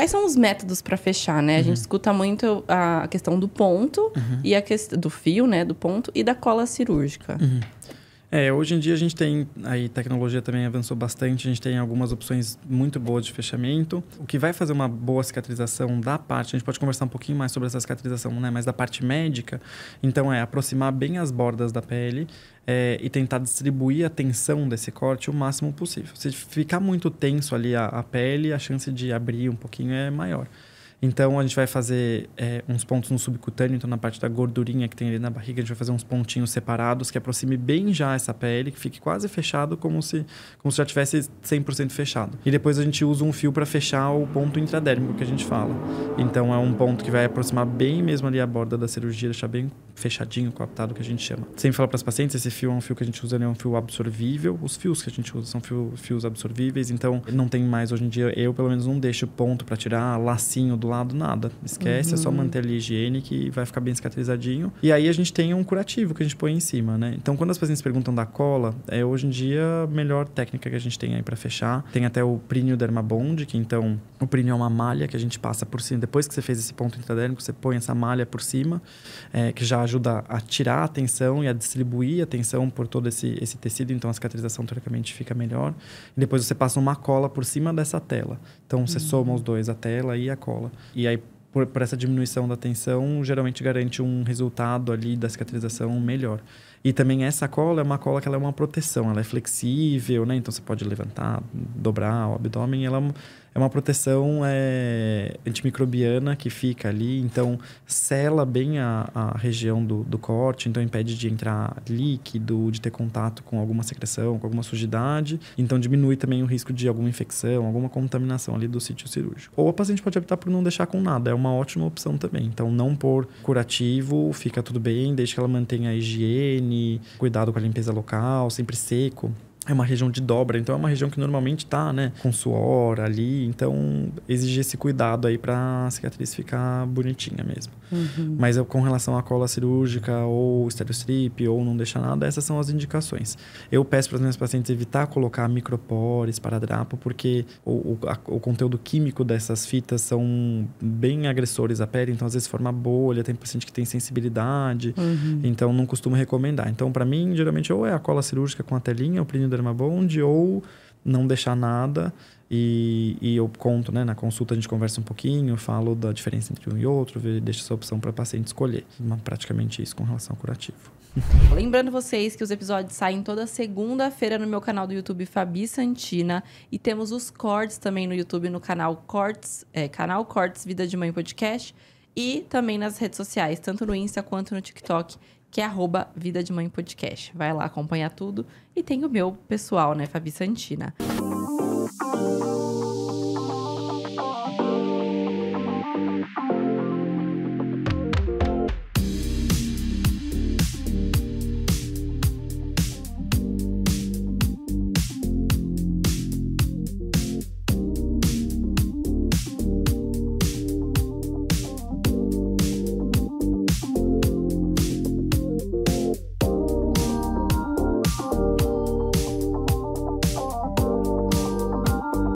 quais são os métodos para fechar, né? A gente uhum. escuta muito a questão do ponto uhum. e a questão do fio, né, do ponto e da cola cirúrgica. Uhum. É, hoje em dia a gente tem, aí tecnologia também avançou bastante, a gente tem algumas opções muito boas de fechamento. O que vai fazer uma boa cicatrização da parte, a gente pode conversar um pouquinho mais sobre essa cicatrização, né? Mas da parte médica, então é aproximar bem as bordas da pele é, e tentar distribuir a tensão desse corte o máximo possível. Se ficar muito tenso ali a, a pele, a chance de abrir um pouquinho é maior. Então a gente vai fazer é, uns pontos no subcutâneo, então na parte da gordurinha que tem ali na barriga, a gente vai fazer uns pontinhos separados que aproxime bem já essa pele, que fique quase fechado, como se, como se já tivesse 100% fechado. E depois a gente usa um fio para fechar o ponto intradérmico que a gente fala. Então é um ponto que vai aproximar bem mesmo ali a borda da cirurgia, deixar bem fechadinho, coaptado, que a gente chama. Sempre falo para as pacientes, esse fio é um fio que a gente usa, ele é um fio absorvível. Os fios que a gente usa são fio, fios absorvíveis, então não tem mais hoje em dia, eu pelo menos não deixo ponto para tirar lacinho do do lado, nada. Esquece, uhum. é só uhum. manter ali higiene que vai ficar bem cicatrizadinho. E aí a gente tem um curativo que a gente põe em cima, né? Então, quando as pacientes perguntam da cola, é hoje em dia a melhor técnica que a gente tem aí para fechar. Tem até o prínio dermabond, que então o prínio é uma malha que a gente passa por cima. Depois que você fez esse ponto intradérmico, você põe essa malha por cima, é, que já ajuda a tirar a tensão e a distribuir a tensão por todo esse, esse tecido. Então, a cicatrização teoricamente fica melhor. E depois você passa uma cola por cima dessa tela. Então, você uhum. soma os dois, a tela e a cola. E aí, por, por essa diminuição da tensão, geralmente garante um resultado ali da cicatrização melhor. E também essa cola é uma cola que ela é uma proteção, ela é flexível, né? Então você pode levantar, dobrar o abdômen, ela é é uma proteção é, antimicrobiana que fica ali, então sela bem a, a região do, do, corte, então impede de entrar líquido, de ter contato com alguma secreção, com alguma sujidade, então diminui também o risco de alguma infecção, alguma contaminação ali do sítio cirúrgico. Ou a paciente pode optar por não deixar com nada, é uma ótima opção também, então não pôr curativo, fica tudo bem, desde que ela mantenha a higiene, cuidado com a limpeza local, sempre seco é uma região de dobra, então é uma região que normalmente está, né, com suor ali, então exige esse cuidado aí para a cicatriz ficar bonitinha mesmo. Uhum. Mas com relação à cola cirúrgica ou estereostrip ou não deixar nada, essas são as indicações. Eu peço para os meus pacientes evitar colocar micropores, paradrapo, porque o, o, a, o, conteúdo químico dessas fitas são bem agressores à pele, então às vezes forma bolha, tem paciente que tem sensibilidade, uhum. então não costumo recomendar. Então para mim, geralmente ou é a cola cirúrgica com a telinha, o plínio Derma Bond ou não deixar nada. E, e, eu conto, né? Na consulta a gente conversa um pouquinho, falo da diferença entre um e outro, deixo essa opção para o paciente escolher. Praticamente isso com relação ao curativo. Lembrando vocês que os episódios saem toda segunda-feira no meu canal do YouTube Fabi Santina e temos os cortes também no YouTube no canal Cortes, é, canal Cortes Vida de Mãe Podcast e também nas redes sociais, tanto no Insta quanto no TikTok que é arroba Vida de Mãe Podcast. Vai lá acompanhar tudo. E tem o meu pessoal, né, Fabi Santina. Música